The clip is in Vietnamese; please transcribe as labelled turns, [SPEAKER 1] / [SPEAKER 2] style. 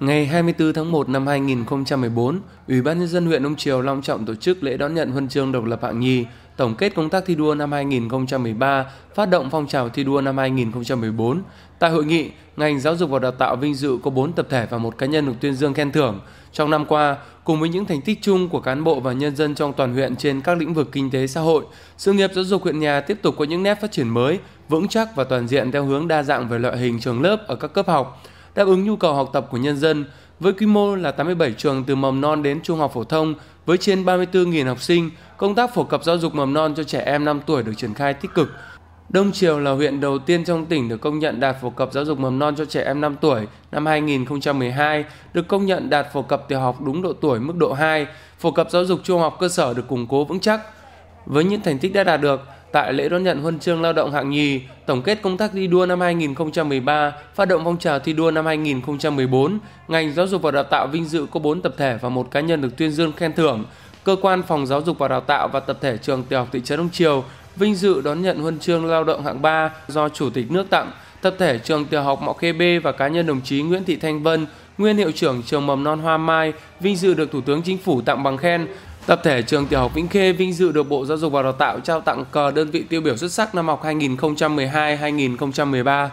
[SPEAKER 1] Ngày 24 tháng 1 năm 2014, Ủy ban nhân dân huyện Đông Triều long trọng tổ chức lễ đón nhận huân chương độc lập hạng nhì, tổng kết công tác thi đua năm 2013, phát động phong trào thi đua năm 2014. Tại hội nghị, ngành giáo dục và đào tạo vinh dự có 4 tập thể và một cá nhân được tuyên dương khen thưởng. Trong năm qua, cùng với những thành tích chung của cán bộ và nhân dân trong toàn huyện trên các lĩnh vực kinh tế xã hội, sự nghiệp giáo dục huyện nhà tiếp tục có những nét phát triển mới, vững chắc và toàn diện theo hướng đa dạng về loại hình trường lớp ở các cấp học đáp ứng nhu cầu học tập của nhân dân với quy mô là 87 trường từ mầm non đến trung học phổ thông với trên 34.000 học sinh, công tác phổ cập giáo dục mầm non cho trẻ em 5 tuổi được triển khai tích cực. Đông Triều là huyện đầu tiên trong tỉnh được công nhận đạt phổ cập giáo dục mầm non cho trẻ em 5 tuổi năm 2012, được công nhận đạt phổ cập tiểu học đúng độ tuổi mức độ 2, phổ cập giáo dục trung học cơ sở được củng cố vững chắc. Với những thành tích đã đạt được, Tại lễ đón nhận huân chương lao động hạng nhì, tổng kết công tác thi đua năm 2013, phát động phong trào thi đua năm 2014, ngành giáo dục và đào tạo vinh dự có 4 tập thể và một cá nhân được tuyên dương khen thưởng. Cơ quan phòng giáo dục và đào tạo và tập thể trường tiểu học thị trấn Đông Triều vinh dự đón nhận huân chương lao động hạng 3 do Chủ tịch nước tặng. Tập thể trường tiểu học Mọ Khê B và cá nhân đồng chí Nguyễn Thị Thanh Vân, nguyên hiệu trưởng trường mầm non Hoa Mai, vinh dự được Thủ tướng Chính phủ tặng bằng khen. Tập thể trường tiểu học Vĩnh Khê vinh dự được Bộ Giáo dục và Đào tạo trao tặng cờ đơn vị tiêu biểu xuất sắc năm học 2012-2013.